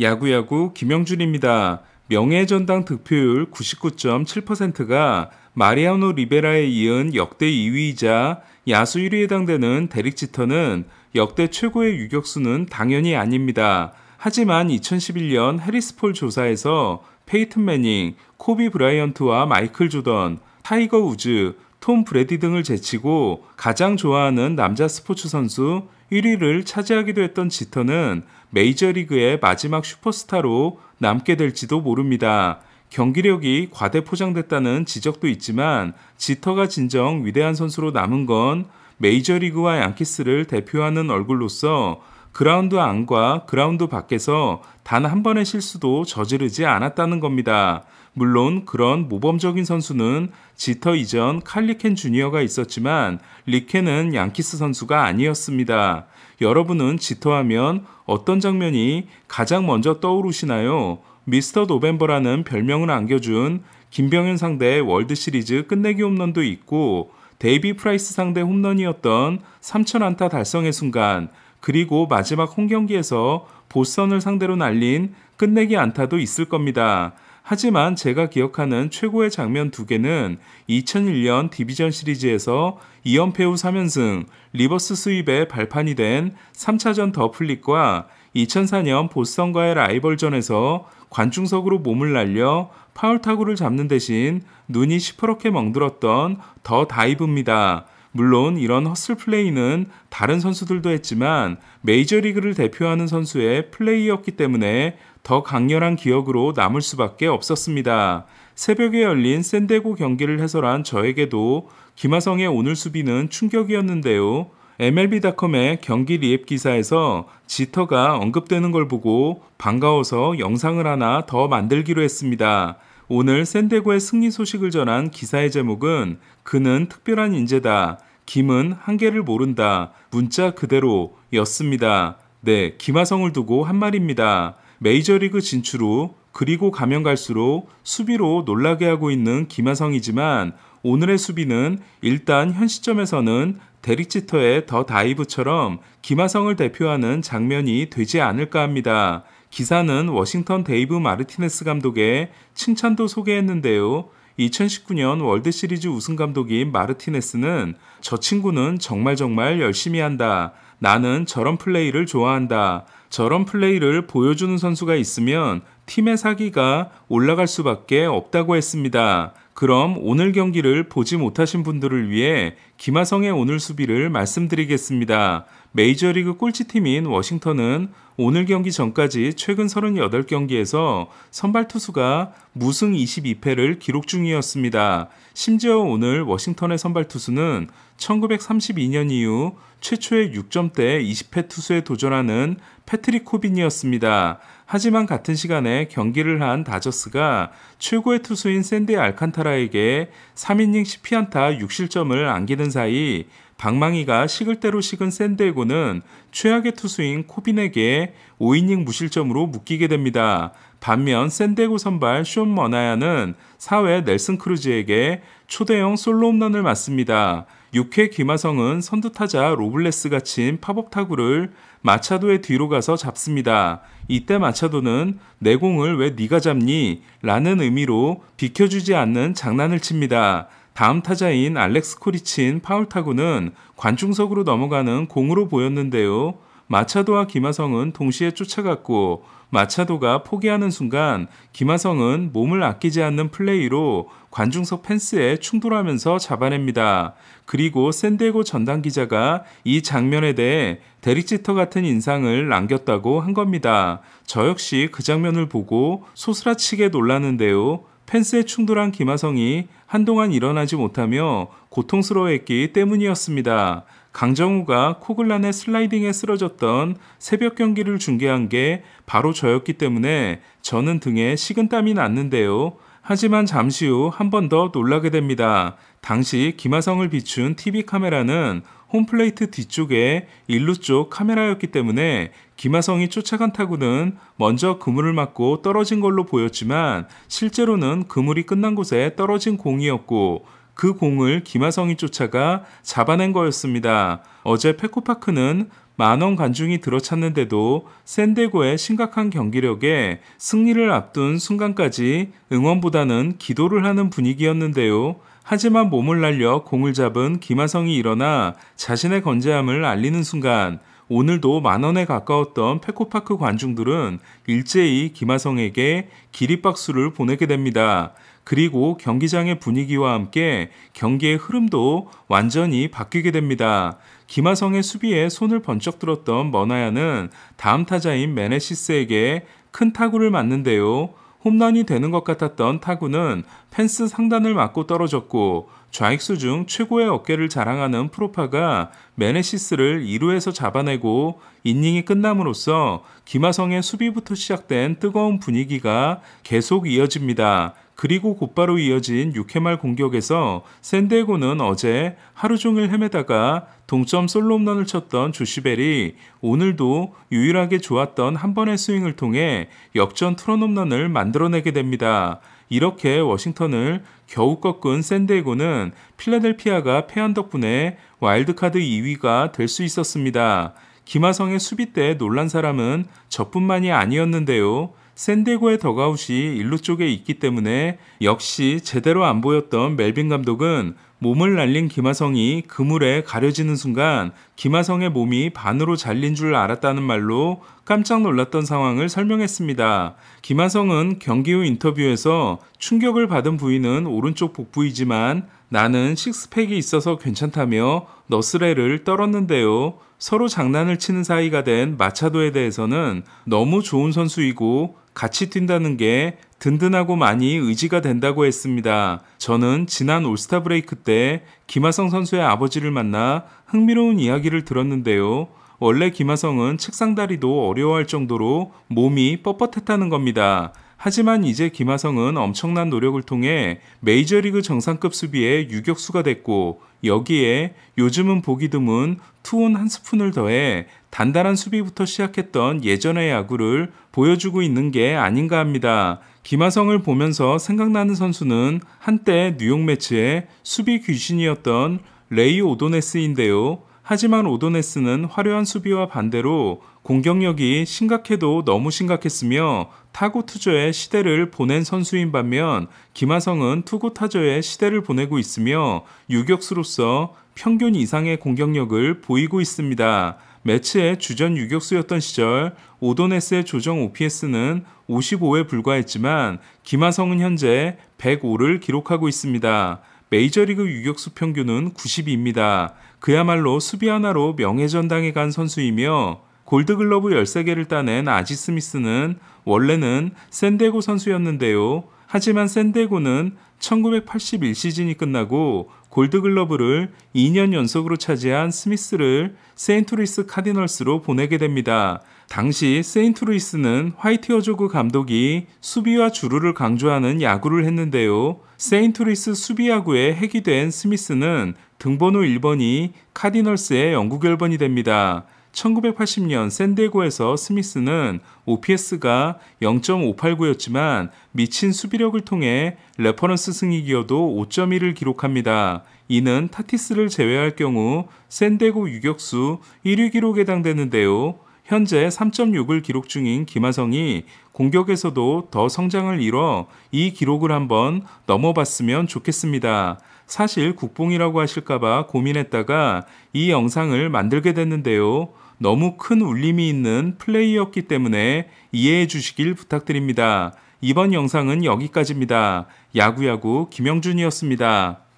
야구야구 김영준입니다. 명예전당 득표율 99.7%가 마리아노 리베라에 이은 역대 2위이자 야수 1위에 해당되는 데릭 지터는 역대 최고의 유격수는 당연히 아닙니다. 하지만 2011년 해리스폴 조사에서 페이튼 매닝, 코비 브라이언트와 마이클 조던, 타이거 우즈, 톰 브레디 등을 제치고 가장 좋아하는 남자 스포츠 선수 1위를 차지하기도 했던 지터는 메이저리그의 마지막 슈퍼스타로 남게 될지도 모릅니다. 경기력이 과대 포장됐다는 지적도 있지만 지터가 진정 위대한 선수로 남은 건 메이저리그와 양키스를 대표하는 얼굴로서 그라운드 안과 그라운드 밖에서 단 한 번의 실수도 저지르지 않았다는 겁니다. 물론 그런 모범적인 선수는 지터 이전 칼리켄 주니어가 있었지만 리켄은 양키스 선수가 아니었습니다. 여러분은 지터하면 어떤 장면이 가장 먼저 떠오르시나요? 미스터 노벤버라는 별명을 안겨준 김병현 상대 월드 시리즈 끝내기 홈런도 있고 데이비 프라이스 상대 홈런이었던 3천 안타 달성의 순간 그리고 마지막 홈 경기에서 보선을 상대로 날린 끝내기 안타도 있을 겁니다. 하지만 제가 기억하는 최고의 장면 두 개는 2001년 디비전 시리즈에서 2연패 후 3연승 리버스 수입의 발판이 된 3차전 더 플릭과 2004년 보스턴과의 라이벌전에서 관중석으로 몸을 날려 파울 타구를 잡는 대신 눈이 시퍼렇게 멍들었던 더 다이브입니다. 물론 이런 허슬 플레이는 다른 선수들도 했지만 메이저리그를 대표하는 선수의 플레이였기 때문에 더 강렬한 기억으로 남을 수밖에 없었습니다. 새벽에 열린 샌데고 경기를 해설한 저에게도 김하성의 오늘 수비는 충격이었는데요. MLB.com의 경기 리앱 기사에서 지터가 언급되는 걸 보고 반가워서 영상을 하나 더 만들기로 했습니다. 오늘 샌데고의 승리 소식을 전한 기사의 제목은 그는 특별한 인재다. 김은 한계를 모른다. 문자 그대로였습니다. 네, 김하성을 두고 한 말입니다. 메이저리그 진출 후 그리고 가면 갈수록 수비로 놀라게 하고 있는 김하성이지만 오늘의 수비는 일단 현 시점에서는 데릭 지터의 더 다이브처럼 김하성을 대표하는 장면이 되지 않을까 합니다. 기사는 워싱턴 데이브 마르티네스 감독의 칭찬도 소개했는데요. 2019년 월드시리즈 우승 감독인 마르티네스는 저 친구는 정말 정말 열심히 한다. 나는 저런 플레이를 좋아한다. 저런 플레이를 보여주는 선수가 있으면 팀의 사기가 올라갈 수밖에 없다고 했습니다. 그럼 오늘 경기를 보지 못하신 분들을 위해 김하성의 오늘 수비를 말씀드리겠습니다. 메이저리그 꼴찌팀인 워싱턴은 오늘 경기 전까지 최근 38경기에서 선발 투수가 무승 22패를 기록 중이었습니다. 심지어 오늘 워싱턴의 선발 투수는 1932년 이후 최초의 6점대 20회 투수에 도전하는 패트릭 코빈이었습니다. 하지만 같은 시간에 경기를 한 다저스가 최고의 투수인 샌디 알칸타라에게 3이닝 10피안타 6실점을 안기는 사이 방망이가 식을 대로 식은 샌디에고는 최악의 투수인 코빈에게 5이닝 무실점으로 묶이게 됩니다. 반면 샌디에고 선발 쇼머나야는 4회 넬슨 크루즈에게 초대형 솔로 홈런을 맞습니다. 6회 김하성은 선두타자 로블레스가 친 팝업 타구를 마차도의 뒤로 가서 잡습니다. 이때 마차도는 내 공을 왜 네가 잡니? 라는 의미로 비켜주지 않는 장난을 칩니다. 다음 타자인 알렉스 코리친 파울 타구는 관중석으로 넘어가는 공으로 보였는데요. 마차도와 김하성은 동시에 쫓아갔고 마차도가 포기하는 순간 김하성은 몸을 아끼지 않는 플레이로 관중석 펜스에 충돌하면서 잡아냅니다. 그리고 샌디에고 전담 기자가 이 장면에 대해 데릭 지터 같은 인상을 남겼다고 한 겁니다. 저 역시 그 장면을 보고 소스라치게 놀랐는데요. 펜스에 충돌한 김하성이 한동안 일어나지 못하며 고통스러워했기 때문이었습니다. 강정우가 코글란의 슬라이딩에 쓰러졌던 새벽 경기를 중계한 게 바로 저였기 때문에 저는 등에 식은땀이 났는데요. 하지만 잠시 후 한 번 더 놀라게 됩니다. 당시 김하성을 비춘 TV 카메라는 홈플레이트 뒤쪽에 일루 쪽 카메라였기 때문에 김하성이 쫓아간 타구는 먼저 그물을 맞고 떨어진 걸로 보였지만 실제로는 그물이 끝난 곳에 떨어진 공이었고 그 공을 김하성이 쫓아가 잡아낸 거였습니다. 어제 페코파크는 만원 관중이 들어찼는데도 샌데고의 심각한 경기력에 승리를 앞둔 순간까지 응원보다는 기도를 하는 분위기였는데요. 하지만 몸을 날려 공을 잡은 김하성이 일어나 자신의 건재함을 알리는 순간 오늘도 만원에 가까웠던 페코파크 관중들은 일제히 김하성에게 기립박수를 보내게 됩니다. 그리고 경기장의 분위기와 함께 경기의 흐름도 완전히 바뀌게 됩니다. 김하성의 수비에 손을 번쩍 들었던 머나야는 다음 타자인 메네시스에게 큰 타구를 맞는데요. 홈런이 되는 것 같았던 타구는 펜스 상단을 맞고 떨어졌고 좌익수 중 최고의 어깨를 자랑하는 프로파가 메네시스를 2루에서 잡아내고 인닝이 끝남으로써 김하성의 수비부터 시작된 뜨거운 분위기가 계속 이어집니다. 그리고 곧바로 이어진 6회 말 공격에서 샌디에고는 어제 하루 종일 헤매다가 동점 솔로홈런을 쳤던 주시벨이 오늘도 유일하게 좋았던 한 번의 스윙을 통해 역전 트론홈런을 만들어내게 됩니다. 이렇게 워싱턴을 겨우 꺾은 샌디에고는 필라델피아가 패한 덕분에 와일드카드 2위가 될 수 있었습니다. 김하성의 수비 때 놀란 사람은 저뿐만이 아니었는데요. 샌디에고의 더가웃이 일루 쪽에 있기 때문에 역시 제대로 안 보였던 멜빈 감독은 몸을 날린 김하성이 그물에 가려지는 순간 김하성의 몸이 반으로 잘린 줄 알았다는 말로 깜짝 놀랐던 상황을 설명했습니다. 김하성은 경기 후 인터뷰에서 충격을 받은 부위는 오른쪽 복부이지만 나는 식스팩이 있어서 괜찮다며 너스레를 떨었는데요. 서로 장난을 치는 사이가 된 마차도에 대해서는 너무 좋은 선수이고 같이 뛴다는 게 든든하고 많이 의지가 된다고 했습니다. 저는 지난 올스타 브레이크 때 김하성 선수의 아버지를 만나 흥미로운 이야기를 들었는데요. 원래 김하성은 책상다리도 어려워할 정도로 몸이 뻣뻣했다는 겁니다. 하지만 이제 김하성은 엄청난 노력을 통해 메이저리그 정상급 수비의 유격수가 됐고 여기에 요즘은 보기 드문 투혼 한 스푼을 더해 단단한 수비부터 시작했던 예전의 야구를 보여주고 있는 게 아닌가 합니다. 김하성을 보면서 생각나는 선수는 한때 뉴욕 매치의 수비 귀신이었던 레이 오도네스인데요. 하지만 오도네스는 화려한 수비와 반대로 공격력이 심각해도 너무 심각했으며 타구 투저의 시대를 보낸 선수인 반면 김하성은 투구 타저의 시대를 보내고 있으며 유격수로서 평균 이상의 공격력을 보이고 있습니다. 매치의 주전 유격수였던 시절 오도네스의 조정 OPS는 55에 불과했지만 김하성은 현재 105를 기록하고 있습니다. 메이저리그 유격수 평균은 92입니다. 그야말로 수비 하나로 명예전당에 간 선수이며 골드글러브 13개를 따낸 아지 스미스는 원래는 샌데고 선수였는데요. 하지만 샌데고는 1981 시즌이 끝나고 골드글러브를 2년 연속으로 차지한 스미스를 세인트루이스 카디널스로 보내게 됩니다. 당시 세인트루이스는 화이트여조그 감독이 수비와 주루를 강조하는 야구를 했는데요. 세인트루이스 수비야구에 핵이 된 스미스는 등번호 1번이 카디널스의 영구 결번이 됩니다. 1980년 샌디에고에서 스미스는 OPS가 0.589였지만 미친 수비력을 통해 레퍼런스 승리기여도 5.1을 기록합니다. 이는 타티스를 제외할 경우 샌디에고 유격수 1위 기록에 해당되는데요. 현재 3.6을 기록 중인 김하성이 공격에서도 더 성장을 이뤄 이 기록을 한번 넘어봤으면 좋겠습니다. 사실 국뽕이라고 하실까봐 고민했다가 이 영상을 만들게 됐는데요. 너무 큰 울림이 있는 플레이였기 때문에 이해해 주시길 부탁드립니다. 이번 영상은 여기까지입니다. 야구야구 김영준이었습니다.